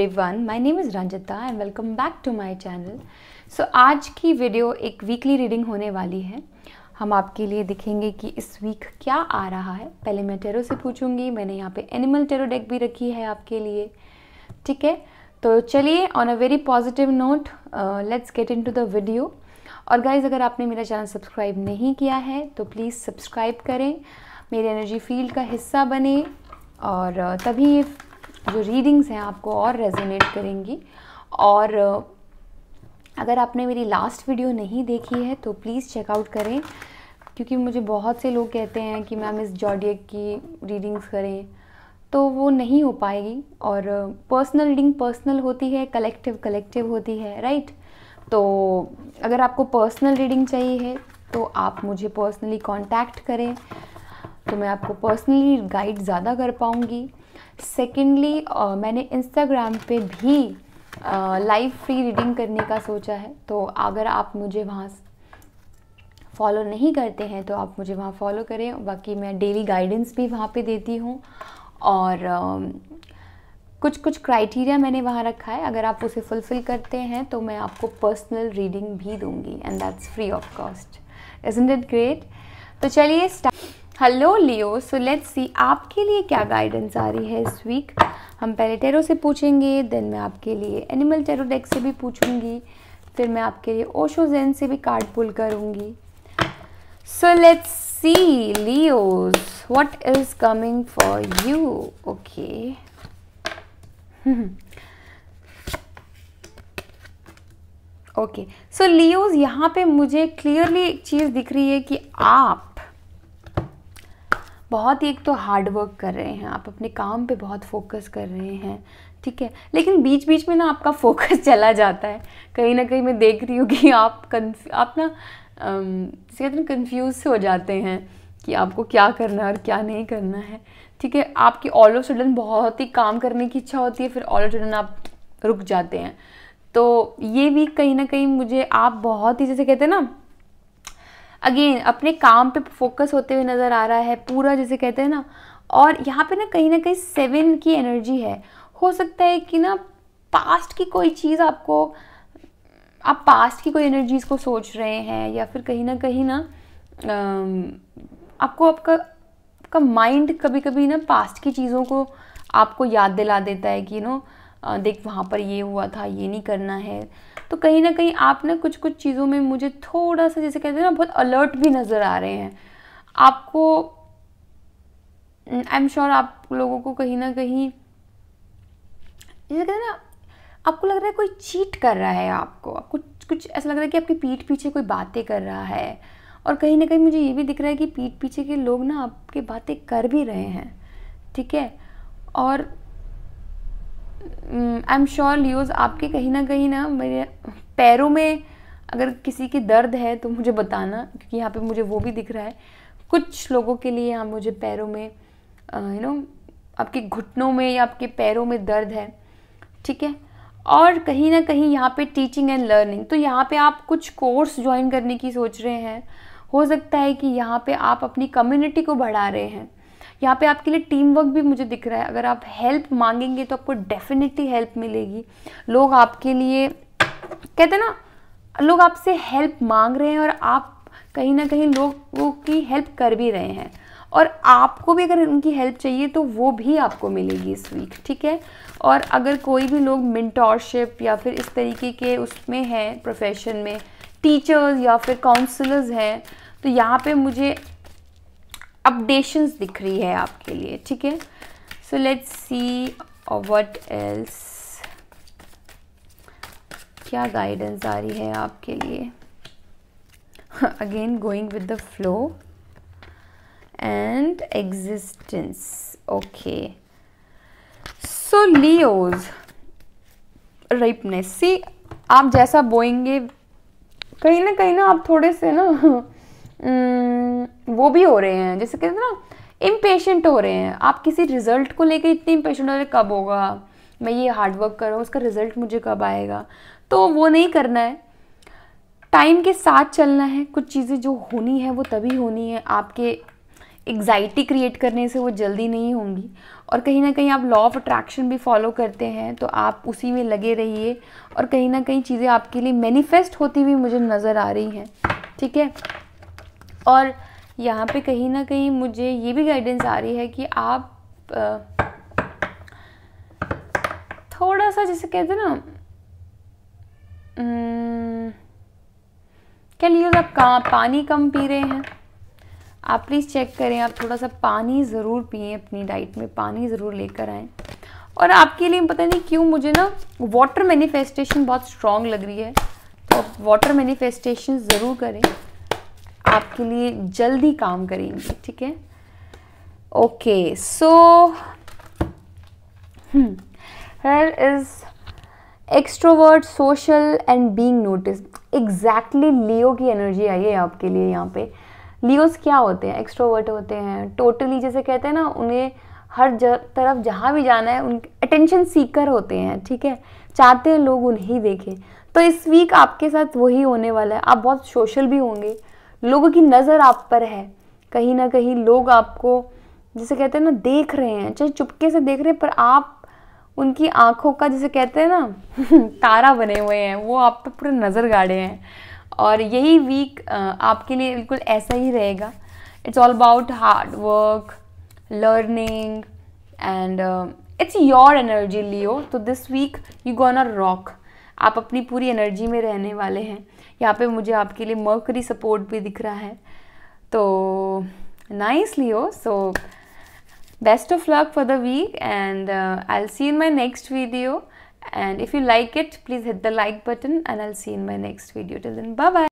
everyone my name is Ranjita and welcome back to my channel so आज की video एक weekly reading होने वाली है हम आपके लिए दिखेंगे कि इस वीक क्या आ रहा है पहले मैं टेरो से पूछूंगी मैंने यहाँ पे एनिमल टेरो डेक भी रखी है आपके लिए ठीक है तो चलिए on a very positive note let's get into the video और गाइज अगर आपने मेरा चैनल सब्सक्राइब नहीं किया है तो प्लीज़ सब्सक्राइब करें मेरे एनर्जी फील्ड का हिस्सा बने और uh, तभी जो रीडिंग्स हैं आपको और रेजोनेट करेंगी और अगर आपने मेरी लास्ट वीडियो नहीं देखी है तो प्लीज़ चेकआउट करें क्योंकि मुझे बहुत से लोग कहते हैं कि मैम इस जॉडियक की रीडिंग्स करें तो वो नहीं हो पाएगी और पर्सनल रीडिंग पर्सनल होती है कलेक्टिव कलेक्टिव होती है राइट तो अगर आपको पर्सनल रीडिंग चाहिए तो आप मुझे पर्सनली कांटेक्ट करें तो मैं आपको पर्सनली गाइड ज़्यादा कर पाऊँगी सेकेंडली uh, मैंने इंस्टाग्राम पे भी लाइव फ्री रीडिंग करने का सोचा है तो अगर आप मुझे वहाँ फॉलो नहीं करते हैं तो आप मुझे वहाँ फॉलो करें बाकी मैं डेली गाइडेंस भी वहाँ पे देती हूँ और uh, कुछ कुछ क्राइटेरिया मैंने वहाँ रखा है अगर आप उसे फुलफ़िल करते हैं तो मैं आपको पर्सनल रीडिंग भी दूंगी and that's free of cost is it great तो चलिए start hello Leo so let's see आपके लिए क्या गाइडेंस आ रही है इस वीक हम पहले टेरो से पूछेंगे देन मैं आपके लिए एनिमल टेरो डेक से भी पूछूंगी फिर मैं आपके लिए ओशो जेन से भी कार्ड पुल करूंगी so let's see Leo's what is coming for you okay okay so Leo's यहाँ पे मुझे क्लियरली एक चीज़ दिख रही है कि आप बहुत ही एक तो हार्ड वर्क कर रहे हैं आप अपने काम पे बहुत फोकस कर रहे हैं ठीक है लेकिन बीच बीच में ना आपका फोकस चला जाता है कहीं ना कहीं मैं देख रही हूँ कि आप कन्फ्यू आप ना जैसे कहते हैं कन्फ्यूज हो जाते हैं कि आपको क्या करना है और क्या नहीं करना है ठीक है आपकी ऑल ऑफ सडन बहुत ही काम करने की इच्छा होती है फिर ऑल ऑफ सडन आप रुक जाते हैं तो ये भी कहीं ना कहीं मुझे आप बहुत ही जैसे कहते हैं ना अगेन अपने काम पे फोकस होते हुए नज़र आ रहा है पूरा जैसे कहते हैं ना और यहाँ पे ना कहीं ना कहीं सेवन की एनर्जी है हो सकता है कि ना पास्ट की कोई चीज़ आपको आप पास्ट की कोई एनर्जीज़ को सोच रहे हैं या फिर कहीं ना कहीं ना आपको आपका आपका माइंड कभी कभी ना पास्ट की चीज़ों को आपको याद दिला देता है कि यू नो देख वहाँ पर ये हुआ था ये नहीं करना है तो कहीं ना कहीं आप ना कुछ कुछ चीज़ों में मुझे थोड़ा सा जैसे कहते हैं ना बहुत अलर्ट भी नज़र आ रहे हैं आपको आई एम श्योर आप लोगों को कहीं ना कहीं जैसे कहते हैं ना आपको लग रहा है कोई चीट कर रहा है आपको कुछ कुछ ऐसा लग रहा है कि आपकी पीठ पीछे कोई बातें कर रहा है और कहीं ना कहीं मुझे ये भी दिख रहा है कि पीठ पीछे के लोग ना आपके बातें कर भी रहे हैं ठीक है और आई एम श्योर लियोज आपके कहीं ना कहीं ना मेरे पैरों में अगर किसी की दर्द है तो मुझे बताना क्योंकि यहाँ पे मुझे वो भी दिख रहा है कुछ लोगों के लिए यहाँ मुझे पैरों में यू uh, नो आपके घुटनों में या आपके पैरों में दर्द है ठीक है और कहीं ना कहीं यहाँ पे टीचिंग एंड लर्निंग तो यहाँ पे आप कुछ कोर्स ज्वाइन करने की सोच रहे हैं हो सकता है कि यहाँ पे आप अपनी कम्युनिटी को बढ़ा रहे हैं यहाँ पे आपके लिए टीम वर्क भी मुझे दिख रहा है अगर आप हेल्प मांगेंगे तो आपको डेफिनेटली हेल्प मिलेगी लोग आपके लिए कहते हैं ना लोग आपसे हेल्प मांग रहे हैं और आप कहीं ना कहीं लोगों की हेल्प कर भी रहे हैं और आपको भी अगर उनकी हेल्प चाहिए तो वो भी आपको मिलेगी इस वीक ठीक है और अगर कोई भी लोग मिंटोरशिप या फिर इस तरीके के उसमें हैं प्रोफेशन में टीचर्स या फिर काउंसलर्स हैं तो यहाँ पे मुझे अपडेशंस दिख रही है आपके लिए ठीक है so let's see what else क्या गाइडेंस आ रही है आपके लिए again going with the flow and existence okay so Leo's ripeness see आप जैसा बोएंगे कहीं ना कहीं ना आप थोड़े से ना हम्म, वो भी हो रहे हैं जैसे कहते हैं ना इम्पेशेंट हो रहे हैं आप किसी रिजल्ट को लेकर इतने इम्पेशेंट हो रहे कब होगा मैं ये हार्डवर्क कर रहा हूँ उसका रिजल्ट मुझे कब आएगा तो वो नहीं करना है टाइम के साथ चलना है कुछ चीज़ें जो होनी है वो तभी होनी है आपके एग्जाइटी क्रिएट करने से वो जल्दी नहीं होंगी और कहीं ना कहीं आप लॉ ऑफ अट्रैक्शन भी फॉलो करते हैं तो आप उसी में लगे रहिए और कहीं ना कहीं चीज़ें आपके लिए मैनिफेस्ट होती हुई मुझे नज़र आ रही हैं ठीक है और यहाँ पे कहीं ना कहीं मुझे ये भी गाइडेंस आ रही है कि आप थोड़ा सा जैसे कहते हैं ना कैन यूज आप कहाँ पानी कम पी रहे हैं आप प्लीज़ चेक करें आप थोड़ा सा पानी ज़रूर पिए अपनी डाइट में पानी ज़रूर लेकर आएँ और आपके लिए पता नहीं क्यों मुझे ना वाटर मैनिफेस्टेशन बहुत स्ट्रॉन्ग लग रही है तो आप वाटर मैनिफेस्टेशन ज़रूर करें आपके लिए जल्दी काम करेंगी ठीक है okay so her is extrovert social and being notice exactly Leo की एनर्जी आई है आपके लिए यहाँ पे लियोस क्या होते हैं एक्सट्रोवर्ट होते हैं टोटली जैसे कहते हैं ना उन्हें हर तरफ जहाँ भी जाना है उन अटेंशन सीकर होते हैं ठीक है चाहते हैं लोग उन्हें देखें तो इस वीक आपके साथ वही होने वाला है आप बहुत सोशल भी होंगे लोगों की नज़र आप पर है कहीं ना कहीं लोग आपको जिसे कहते हैं ना देख रहे हैं चाहे चुपके से देख रहे हैं पर आप उनकी आँखों का जिसे कहते हैं ना तारा बने हुए हैं वो आप पे पूरे नज़र गाड़े हैं और यही वीक आपके लिए बिल्कुल ऐसा ही रहेगा it's all about hard work learning and it's your energy Leo तो this week you gonna rock आप अपनी पूरी एनर्जी में रहने वाले हैं यहाँ पे मुझे आपके लिए मर्करी सपोर्ट भी दिख रहा है तो nice Leo so best of luck for the week and I'll see in my next video and if you like it please hit the like button and I'll see in my next video till then bye bye